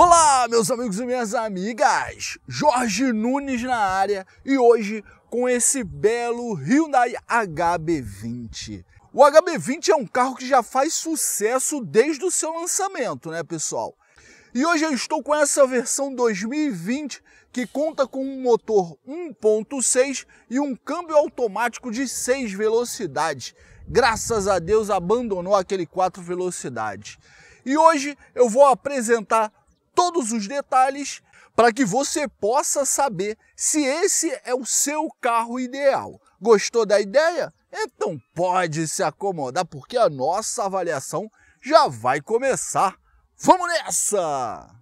Olá, meus amigos e minhas amigas! Jorge Nunes na área e hoje com esse belo Hyundai HB20. O HB20 é um carro que já faz sucesso desde o seu lançamento, né, pessoal? E hoje eu estou com essa versão 2020 que conta com um motor 1.6 e um câmbio automático de 6 velocidades. Graças a Deus abandonou aquele 4 velocidades. E hoje eu vou apresentar todos os detalhes para que você possa saber se esse é o seu carro ideal. Gostou da ideia? Então pode se acomodar porque a nossa avaliação já vai começar. Vamos nessa!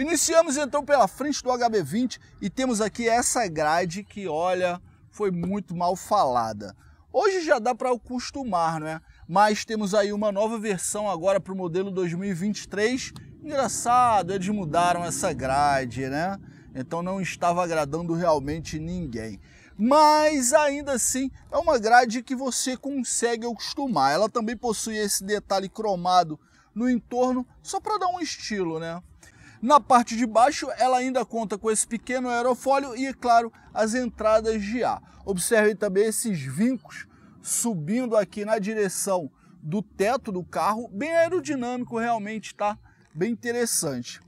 Iniciamos então pela frente do HB20 e temos aqui essa grade que, olha, foi muito mal falada. Hoje já dá para acostumar, né? Mas temos aí uma nova versão agora para o modelo 2023. Engraçado, eles mudaram essa grade, né? Então não estava agradando realmente ninguém. Mas ainda assim é uma grade que você consegue acostumar. Ela também possui esse detalhe cromado no entorno, só para dar um estilo, né? Na parte de baixo, ela ainda conta com esse pequeno aerofólio e, claro, as entradas de ar. Observe também esses vincos subindo aqui na direção do teto do carro, bem aerodinâmico realmente, está Bem interessante.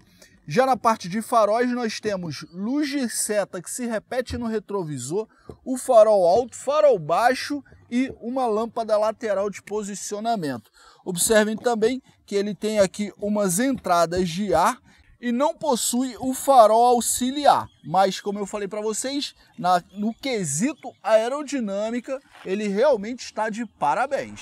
Já na parte de faróis, nós temos luz de seta que se repete no retrovisor, o farol alto, farol baixo e uma lâmpada lateral de posicionamento. Observem também que ele tem aqui umas entradas de ar e não possui o farol auxiliar. Mas como eu falei para vocês, na, no quesito aerodinâmica, ele realmente está de parabéns.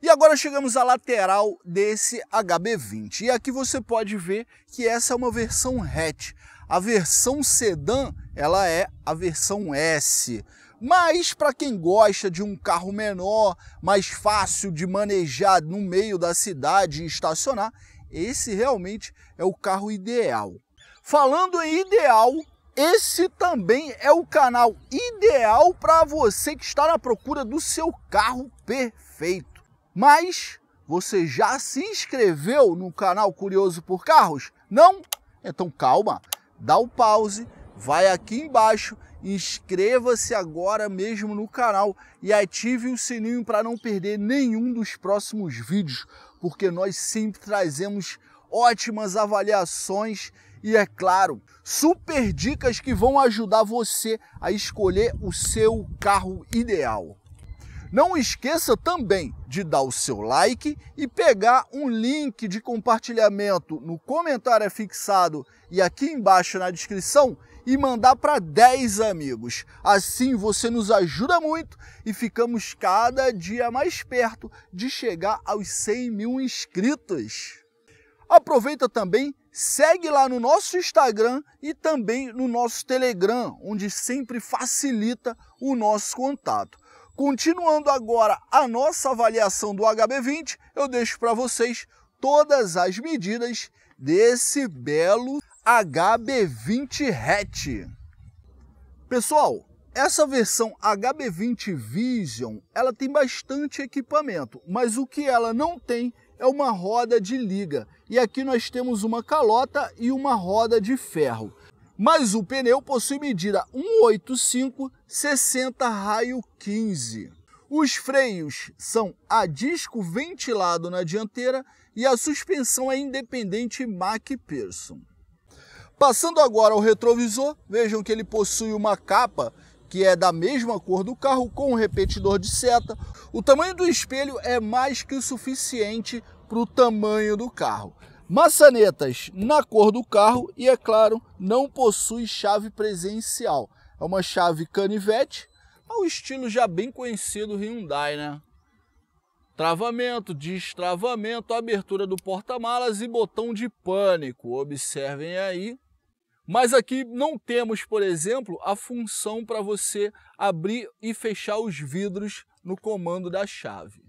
E agora chegamos à lateral desse HB20. E aqui você pode ver que essa é uma versão hatch. A versão sedã, ela é a versão S. Mas para quem gosta de um carro menor, mais fácil de manejar no meio da cidade e estacionar, esse realmente é o carro ideal. Falando em ideal, esse também é o canal ideal para você que está na procura do seu carro perfeito. Mas você já se inscreveu no canal Curioso por Carros? Não? Então calma, dá o pause, vai aqui embaixo, inscreva-se agora mesmo no canal e ative o sininho para não perder nenhum dos próximos vídeos, porque nós sempre trazemos ótimas avaliações e, é claro, super dicas que vão ajudar você a escolher o seu carro ideal. Não esqueça também de dar o seu like e pegar um link de compartilhamento no comentário fixado e aqui embaixo na descrição e mandar para 10 amigos. Assim você nos ajuda muito e ficamos cada dia mais perto de chegar aos 100 mil inscritos. Aproveita também, segue lá no nosso Instagram e também no nosso Telegram, onde sempre facilita o nosso contato. Continuando agora a nossa avaliação do HB20, eu deixo para vocês todas as medidas desse belo HB20 hatch. Pessoal, essa versão HB20 Vision, ela tem bastante equipamento, mas o que ela não tem é uma roda de liga. E aqui nós temos uma calota e uma roda de ferro. Mas o pneu possui medida 185 60 raio 15. Os freios são a disco ventilado na dianteira e a suspensão é independente Mack Pearson. Passando agora ao retrovisor, vejam que ele possui uma capa que é da mesma cor do carro com um repetidor de seta. O tamanho do espelho é mais que o suficiente para o tamanho do carro. Maçanetas na cor do carro e, é claro, não possui chave presencial. É uma chave canivete, ao estilo já bem conhecido Hyundai, né? Travamento, destravamento, abertura do porta-malas e botão de pânico. Observem aí. Mas aqui não temos, por exemplo, a função para você abrir e fechar os vidros no comando da chave.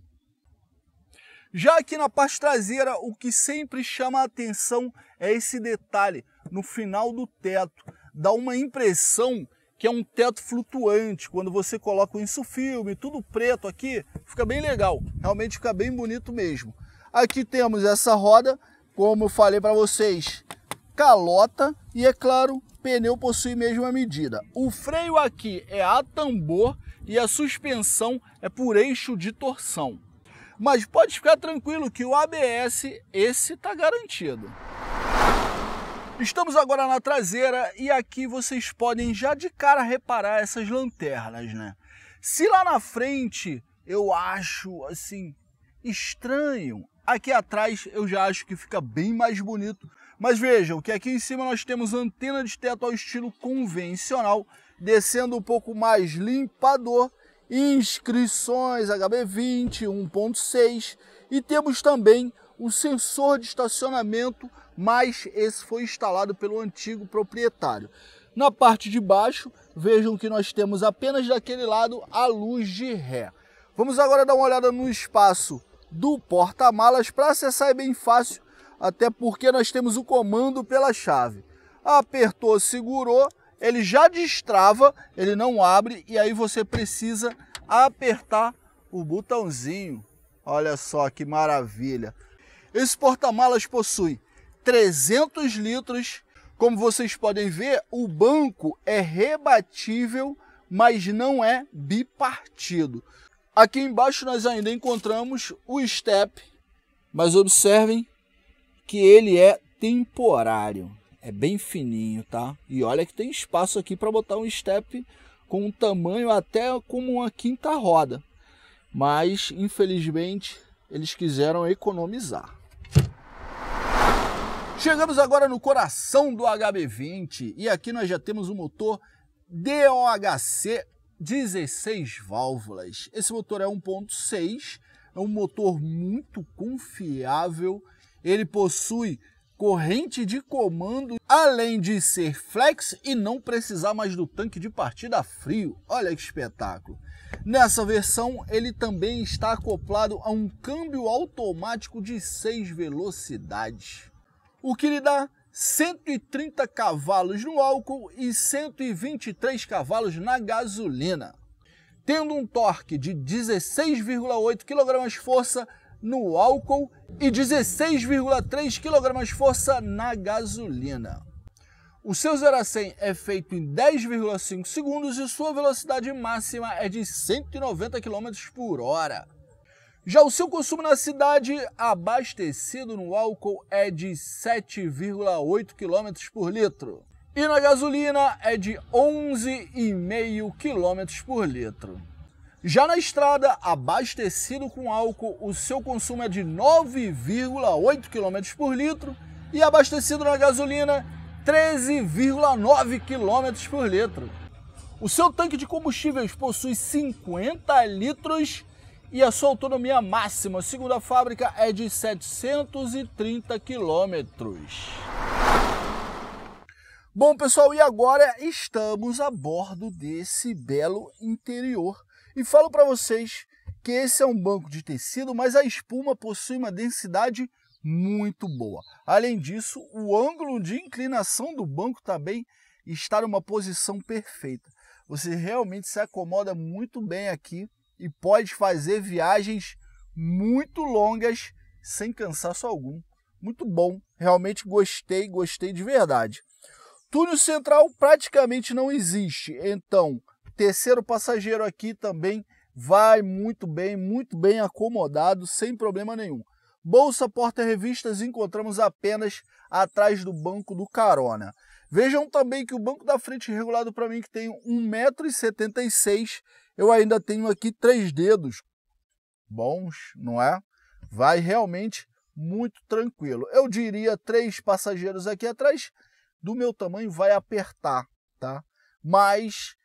Já aqui na parte traseira, o que sempre chama a atenção é esse detalhe no final do teto. Dá uma impressão que é um teto flutuante. Quando você coloca o insufilme, tudo preto aqui, fica bem legal. Realmente fica bem bonito mesmo. Aqui temos essa roda, como eu falei para vocês, calota e, é claro, pneu possui mesma medida. O freio aqui é a tambor e a suspensão é por eixo de torção. Mas pode ficar tranquilo que o ABS, esse está garantido. Estamos agora na traseira e aqui vocês podem já de cara reparar essas lanternas, né? Se lá na frente eu acho assim estranho, aqui atrás eu já acho que fica bem mais bonito. Mas vejam que aqui em cima nós temos antena de teto ao estilo convencional, descendo um pouco mais limpador, inscrições HB20 1.6 e temos também o sensor de estacionamento, mas esse foi instalado pelo antigo proprietário. Na parte de baixo, vejam que nós temos apenas daquele lado a luz de ré. Vamos agora dar uma olhada no espaço do porta-malas. Para acessar é bem fácil, até porque nós temos o comando pela chave. Apertou, segurou, ele já destrava, ele não abre e aí você precisa apertar o botãozinho. Olha só que maravilha! Esse porta-malas possui 300 litros. Como vocês podem ver, o banco é rebatível, mas não é bipartido. Aqui embaixo nós ainda encontramos o step, mas observem que ele é temporário. É bem fininho, tá? E olha que tem espaço aqui para botar um step com um tamanho até como uma quinta roda. Mas, infelizmente, eles quiseram economizar. Chegamos agora no coração do HB20 e aqui nós já temos o um motor DOHC 16 válvulas. Esse motor é 1.6, é um motor muito confiável, ele possui corrente de comando, além de ser flex e não precisar mais do tanque de partida frio. Olha que espetáculo! Nessa versão, ele também está acoplado a um câmbio automático de 6 velocidades o que lhe dá 130 cavalos no álcool e 123 cavalos na gasolina, tendo um torque de 16,8 kgf no álcool e 16,3 kgf na gasolina. O seu 0 a 100 é feito em 10,5 segundos e sua velocidade máxima é de 190 km por hora. Já o seu consumo na cidade, abastecido no álcool, é de 7,8 km por litro. E na gasolina é de 11,5 km por litro. Já na estrada, abastecido com álcool, o seu consumo é de 9,8 km por litro e abastecido na gasolina, 13,9 km por litro. O seu tanque de combustíveis possui 50 litros e a sua autonomia máxima, segundo a fábrica, é de 730 quilômetros. Bom, pessoal, e agora estamos a bordo desse belo interior. E falo para vocês que esse é um banco de tecido, mas a espuma possui uma densidade muito boa. Além disso, o ângulo de inclinação do banco também está numa posição perfeita. Você realmente se acomoda muito bem aqui e pode fazer viagens muito longas sem cansaço algum. Muito bom, realmente gostei, gostei de verdade. Túnel central praticamente não existe, então terceiro passageiro aqui também vai muito bem, muito bem acomodado, sem problema nenhum. Bolsa Porta Revistas encontramos apenas atrás do banco do carona. Vejam também que o banco da frente regulado para mim que tem 1,76m eu ainda tenho aqui três dedos bons, não é? Vai realmente muito tranquilo. Eu diria três passageiros aqui atrás do meu tamanho vai apertar, tá? Mas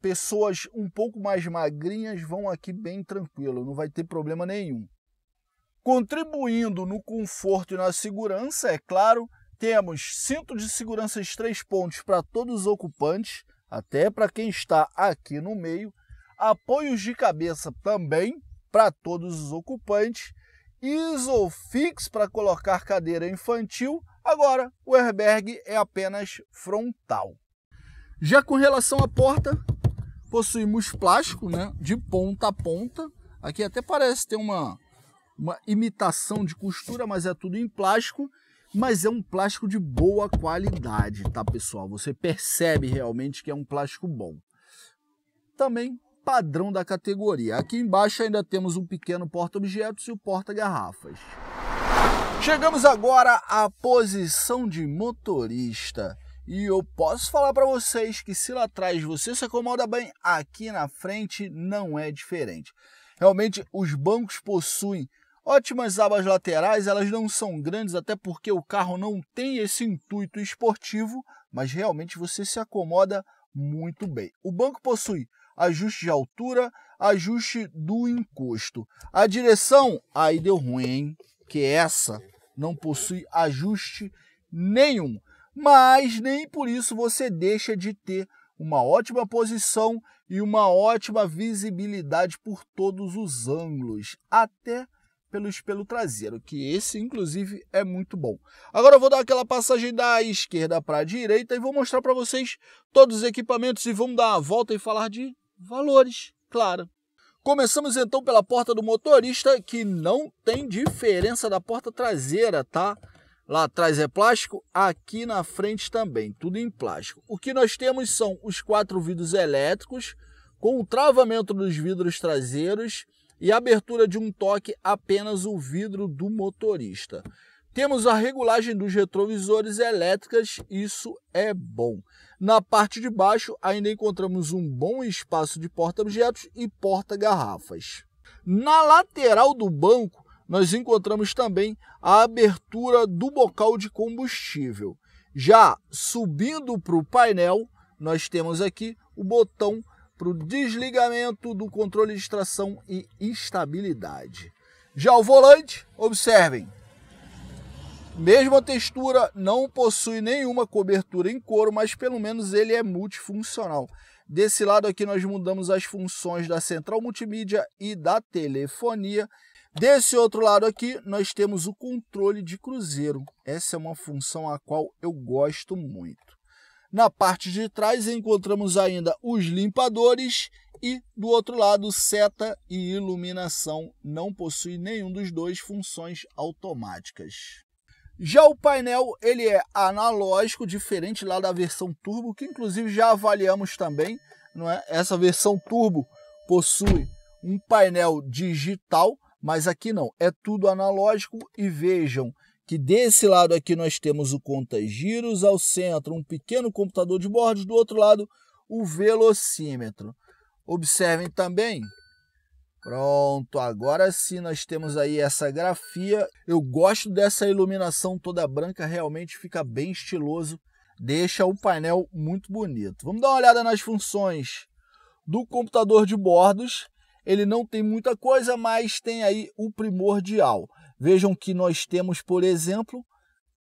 pessoas um pouco mais magrinhas vão aqui bem tranquilo, não vai ter problema nenhum. Contribuindo no conforto e na segurança, é claro, temos cinto de segurança de três pontos para todos os ocupantes, até para quem está aqui no meio, apoios de cabeça também para todos os ocupantes, Isofix para colocar cadeira infantil, agora o airbag é apenas frontal. Já com relação à porta, possuímos plástico né, de ponta a ponta. Aqui até parece ter uma, uma imitação de costura, mas é tudo em plástico. Mas é um plástico de boa qualidade, tá pessoal? Você percebe realmente que é um plástico bom. Também padrão da categoria. Aqui embaixo ainda temos um pequeno porta-objetos e o porta-garrafas. Chegamos agora à posição de motorista. E eu posso falar para vocês que se lá atrás você se acomoda bem, aqui na frente não é diferente. Realmente os bancos possuem ótimas abas laterais, elas não são grandes até porque o carro não tem esse intuito esportivo, mas realmente você se acomoda muito bem. O banco possui ajuste de altura, ajuste do encosto. A direção, aí deu ruim, hein? Que essa não possui ajuste nenhum. Mas nem por isso você deixa de ter uma ótima posição e uma ótima visibilidade por todos os ângulos, até pelo espelho traseiro, que esse inclusive é muito bom. Agora eu vou dar aquela passagem da esquerda para a direita e vou mostrar para vocês todos os equipamentos e vamos dar a volta e falar de valores, claro. Começamos então pela porta do motorista, que não tem diferença da porta traseira, tá? Lá atrás é plástico, aqui na frente também, tudo em plástico. O que nós temos são os quatro vidros elétricos, com o travamento dos vidros traseiros e abertura de um toque apenas o vidro do motorista. Temos a regulagem dos retrovisores elétricas, isso é bom. Na parte de baixo, ainda encontramos um bom espaço de porta-objetos e porta-garrafas. Na lateral do banco, nós encontramos também a abertura do bocal de combustível. Já subindo para o painel, nós temos aqui o botão para o desligamento do controle de tração e estabilidade. Já o volante, observem, Mesma textura, não possui nenhuma cobertura em couro, mas pelo menos ele é multifuncional. Desse lado aqui nós mudamos as funções da central multimídia e da telefonia. Desse outro lado aqui nós temos o controle de cruzeiro. Essa é uma função a qual eu gosto muito. Na parte de trás encontramos ainda os limpadores e do outro lado seta e iluminação. Não possui nenhum dos dois funções automáticas. Já o painel, ele é analógico, diferente lá da versão turbo, que inclusive já avaliamos também, não é? Essa versão turbo possui um painel digital, mas aqui não, é tudo analógico e vejam que desse lado aqui nós temos o conta giros ao centro, um pequeno computador de bordo, do outro lado o velocímetro. Observem também Pronto, agora sim nós temos aí essa grafia. Eu gosto dessa iluminação toda branca, realmente fica bem estiloso. Deixa o painel muito bonito. Vamos dar uma olhada nas funções do computador de bordos. Ele não tem muita coisa, mas tem aí o primordial. Vejam que nós temos, por exemplo,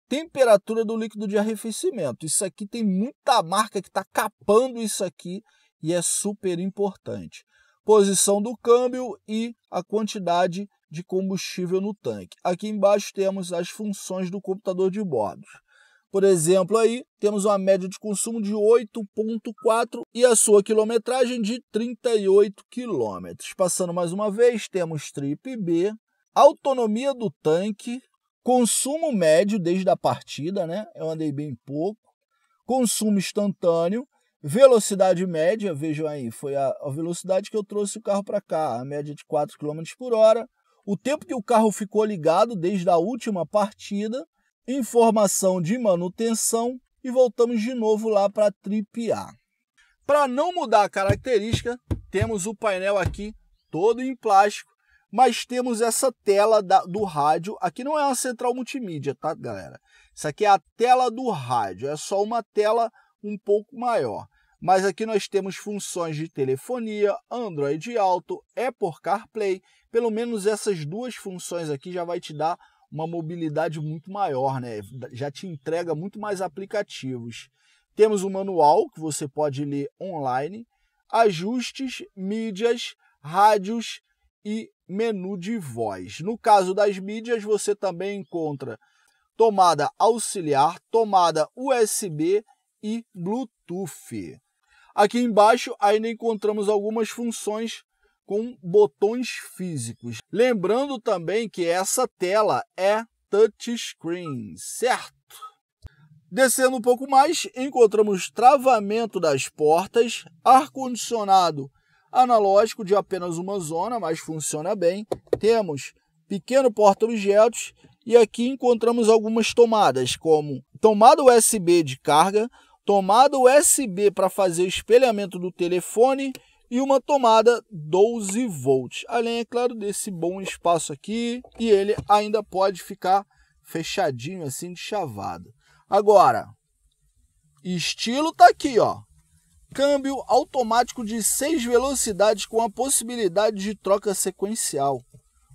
temperatura do líquido de arrefecimento. Isso aqui tem muita marca que está capando isso aqui e é super importante posição do câmbio e a quantidade de combustível no tanque. Aqui embaixo temos as funções do computador de bordo. Por exemplo, aí temos uma média de consumo de 8.4 e a sua quilometragem de 38 quilômetros. Passando mais uma vez, temos trip B, autonomia do tanque, consumo médio desde a partida, né? Eu andei bem pouco. Consumo instantâneo Velocidade média, vejam aí, foi a, velocidade que eu trouxe o carro para cá, a média de 4 km por hora. O tempo que o carro ficou ligado desde a última partida, informação de manutenção e voltamos de novo lá para a trip A. Para não mudar a característica, temos o painel aqui todo em plástico, mas temos essa tela da, do rádio. Aqui não é uma central multimídia, tá, galera? Isso aqui é a tela do rádio, é só uma tela um pouco maior. Mas aqui nós temos funções de telefonia, Android Auto, Apple CarPlay. Pelo menos essas duas funções aqui já vai te dar uma mobilidade muito maior, né? Já te entrega muito mais aplicativos. Temos o um manual que você pode ler online, ajustes, mídias, rádios e menu de voz. No caso das mídias, você também encontra tomada auxiliar, tomada USB e Bluetooth. Aqui embaixo ainda encontramos algumas funções com botões físicos. Lembrando também que essa tela é touchscreen, certo? Descendo um pouco mais, encontramos travamento das portas, ar-condicionado analógico de apenas uma zona, mas funciona bem. Temos pequeno porta-objetos e aqui encontramos algumas tomadas, como tomada USB de carga, tomada USB para fazer o espelhamento do telefone e uma tomada 12 volts. Além, é claro, desse bom espaço aqui e ele ainda pode ficar fechadinho assim de chavado. Agora, estilo tá aqui, ó. Câmbio automático de 6 velocidades com a possibilidade de troca sequencial.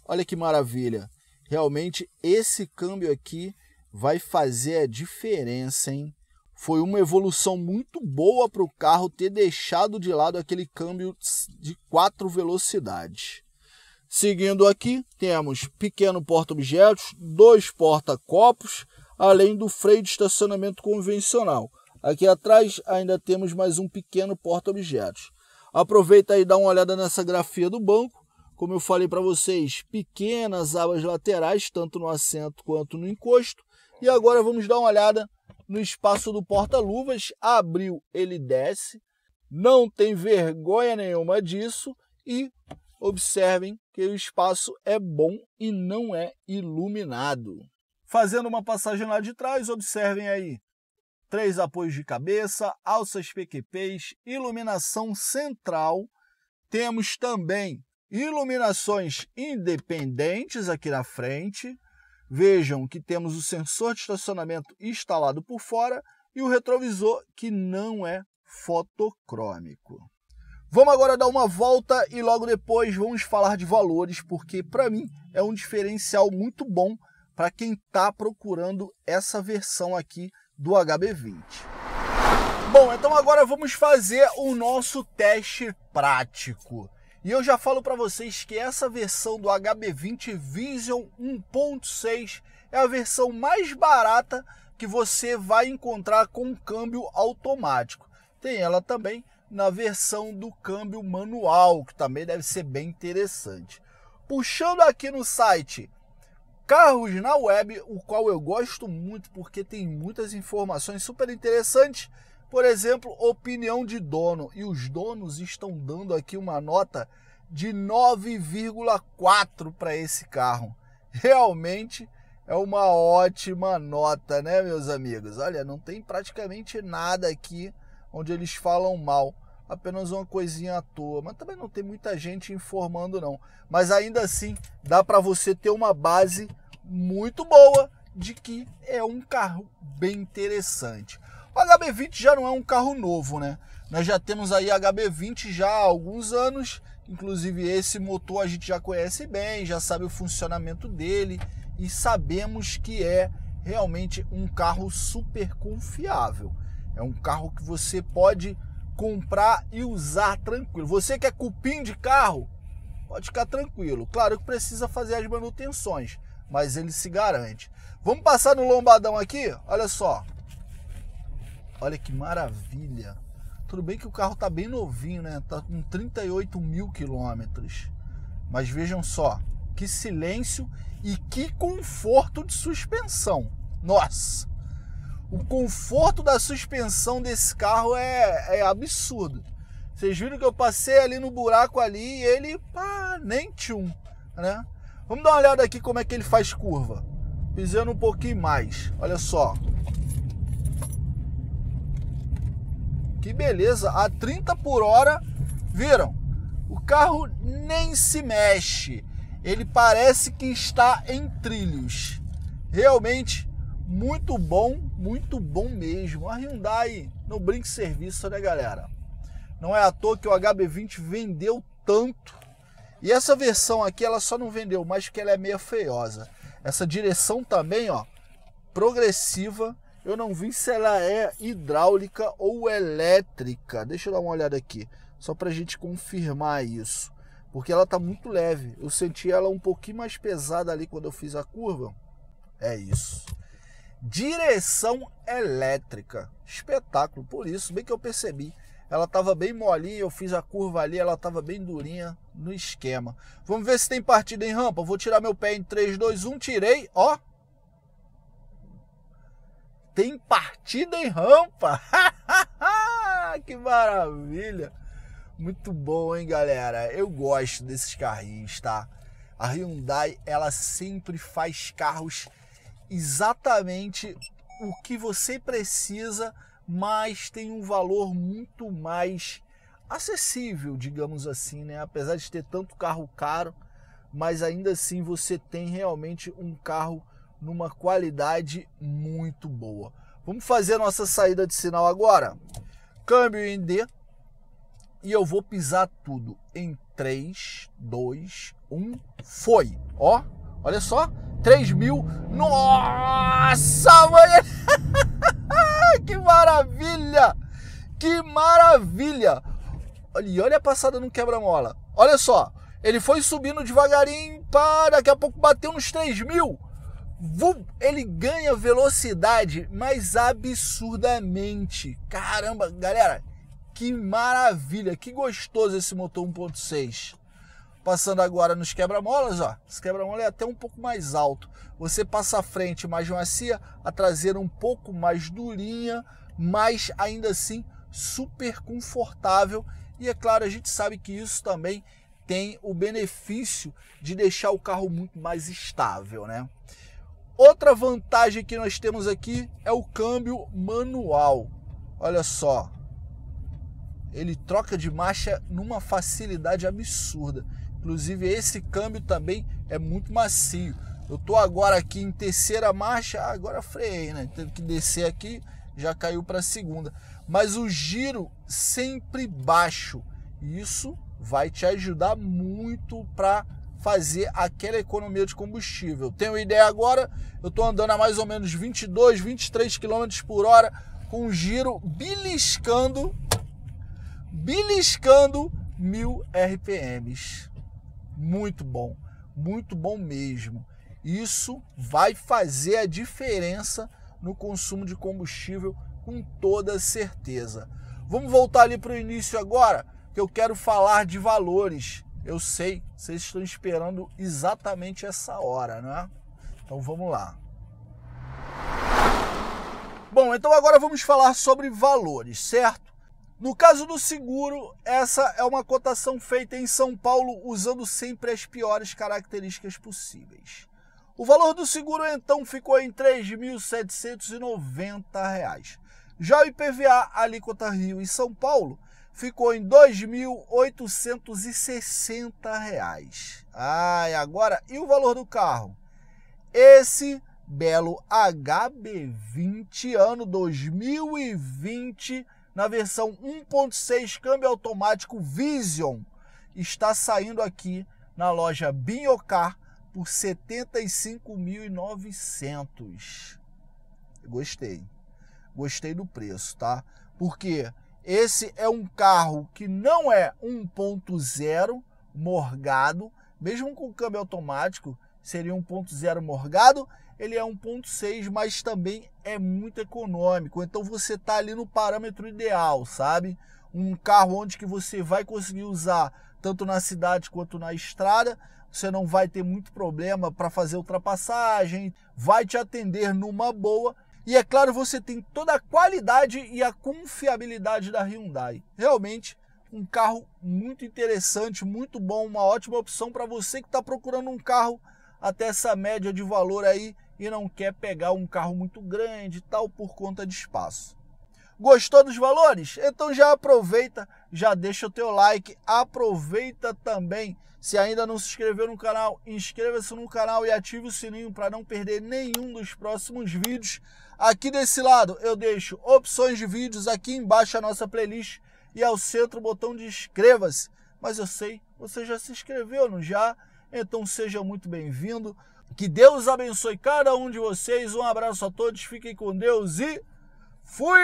Olha que maravilha. Realmente esse câmbio aqui vai fazer a diferença, hein? foi uma evolução muito boa para o carro ter deixado de lado aquele câmbio de quatro velocidades. Seguindo aqui, temos pequeno porta-objetos, dois porta-copos, além do freio de estacionamento convencional. Aqui atrás ainda temos mais um pequeno porta-objetos. Aproveita e dá uma olhada nessa grafia do banco. Como eu falei para vocês, pequenas abas laterais, tanto no assento quanto no encosto. E agora vamos dar uma olhada no espaço do porta-luvas, abriu, ele desce, não tem vergonha nenhuma disso e observem que o espaço é bom e não é iluminado. Fazendo uma passagem lá de trás, observem aí. Três apoios de cabeça, alças PQPs, iluminação central. Temos também iluminações independentes aqui na frente. Vejam que temos o sensor de estacionamento instalado por fora e o retrovisor que não é fotocrômico. Vamos agora dar uma volta e logo depois vamos falar de valores, porque para mim é um diferencial muito bom para quem está procurando essa versão aqui do HB20. Bom, então agora vamos fazer o nosso teste prático. E eu já falo para vocês que essa versão do HB20 Vision 1.6 é a versão mais barata que você vai encontrar com câmbio automático. Tem ela também na versão do câmbio manual, que também deve ser bem interessante. Puxando aqui no site Carros na Web, o qual eu gosto muito porque tem muitas informações super interessantes por exemplo, opinião de dono. E os donos estão dando aqui uma nota de 9,4 para esse carro. Realmente é uma ótima nota, né, meus amigos? Olha, não tem praticamente nada aqui onde eles falam mal. Apenas uma coisinha à toa, mas também não tem muita gente informando não. Mas ainda assim, dá para você ter uma base muito boa de que é um carro bem interessante. O HB20 já não é um carro novo, né? Nós já temos aí HB20 já há alguns anos, inclusive esse motor a gente já conhece bem, já sabe o funcionamento dele e sabemos que é realmente um carro super confiável. É um carro que você pode comprar e usar tranquilo. Você que é cupim de carro, pode ficar tranquilo. Claro que precisa fazer as manutenções, mas ele se garante. Vamos passar no lombadão aqui? Olha só. Olha que maravilha. Tudo bem que o carro tá bem novinho, né? Tá com 38 mil quilômetros. Mas vejam só, que silêncio e que conforto de suspensão. Nossa! O conforto da suspensão desse carro é, é absurdo. Vocês viram que eu passei ali no buraco ali e ele, pá, nem tchum, né? Vamos dar uma olhada aqui como é que ele faz curva. Pisando um pouquinho mais. Olha só. Que beleza, a 30 por hora, viram? O carro nem se mexe. Ele parece que está em trilhos. Realmente muito bom, muito bom mesmo. A Hyundai no brinque serviço, né, galera? Não é à toa que o HB20 vendeu tanto. E essa versão aqui ela só não vendeu mais porque ela é meio feiosa. Essa direção também, ó, progressiva eu não vi se ela é hidráulica ou elétrica. Deixa eu dar uma olhada aqui, só para a gente confirmar isso. Porque ela está muito leve. Eu senti ela um pouquinho mais pesada ali quando eu fiz a curva. É isso. Direção elétrica. Espetáculo. Por isso, bem que eu percebi. Ela estava bem molinha, eu fiz a curva ali, ela estava bem durinha no esquema. Vamos ver se tem partida em rampa. Vou tirar meu pé em 3, 2, 1, tirei, ó tem partida em rampa. que maravilha! Muito bom, hein, galera? Eu gosto desses carrinhos, tá? A Hyundai, ela sempre faz carros exatamente o que você precisa, mas tem um valor muito mais acessível, digamos assim, né? Apesar de ter tanto carro caro, mas ainda assim você tem realmente um carro numa qualidade muito boa. Vamos fazer a nossa saída de sinal agora. Câmbio em D. E eu vou pisar tudo em 3, 2, 1. Foi. Ó, olha só. 3 mil. Nossa, mãe! que maravilha! Que maravilha! Olha, olha a passada no quebra-mola. Olha só. Ele foi subindo devagarinho, pá, daqui a pouco bateu nos 3 mil ele ganha velocidade, mas absurdamente. Caramba, galera, que maravilha, que gostoso esse motor 1.6. Passando agora nos quebra-molas, ó. Esse quebra-mola é até um pouco mais alto. Você passa a frente mais macia, a traseira um pouco mais durinha, mas ainda assim super confortável. E é claro, a gente sabe que isso também tem o benefício de deixar o carro muito mais estável, né? Outra vantagem que nós temos aqui é o câmbio manual. Olha só. Ele troca de marcha numa facilidade absurda. Inclusive esse câmbio também é muito macio. Eu tô agora aqui em terceira marcha, ah, agora freiei, né? Teve que descer aqui, já caiu para segunda. Mas o giro sempre baixo. Isso vai te ajudar muito para fazer aquela economia de combustível. Tenho ideia agora, eu estou andando a mais ou menos 22, 23 km por hora, com um giro beliscando, beliscando mil RPMs. Muito bom, muito bom mesmo. Isso vai fazer a diferença no consumo de combustível com toda certeza. Vamos voltar ali para o início agora, que eu quero falar de valores eu sei, vocês estão esperando exatamente essa hora, né? Então vamos lá. Bom, então agora vamos falar sobre valores, certo? No caso do seguro, essa é uma cotação feita em São Paulo usando sempre as piores características possíveis. O valor do seguro então ficou em R$ 3.790. Já o IPVA, alíquota Rio e São Paulo, ficou em R$ 2.860. Ah, e agora, e o valor do carro? Esse belo HB20 ano 2020 na versão 1.6 câmbio automático Vision está saindo aqui na loja Binocar por 75.900. Gostei. Gostei do preço, tá? Porque esse é um carro que não é 1.0 morgado, mesmo com câmbio automático, seria 1.0 morgado, ele é 1.6, mas também é muito econômico. Então você está ali no parâmetro ideal, sabe? Um carro onde que você vai conseguir usar tanto na cidade quanto na estrada, você não vai ter muito problema para fazer ultrapassagem, vai te atender numa boa e é claro, você tem toda a qualidade e a confiabilidade da Hyundai. Realmente um carro muito interessante, muito bom, uma ótima opção para você que está procurando um carro até essa média de valor aí e não quer pegar um carro muito grande e tal por conta de espaço. Gostou dos valores? Então já aproveita, já deixa o teu like, aproveita também. Se ainda não se inscreveu no canal, inscreva-se no canal e ative o sininho para não perder nenhum dos próximos vídeos. Aqui desse lado eu deixo opções de vídeos, aqui embaixo a nossa playlist e ao centro o botão de inscreva-se. Mas eu sei, você já se inscreveu, não já? Então seja muito bem-vindo. Que Deus abençoe cada um de vocês. Um abraço a todos, fiquem com Deus e fui!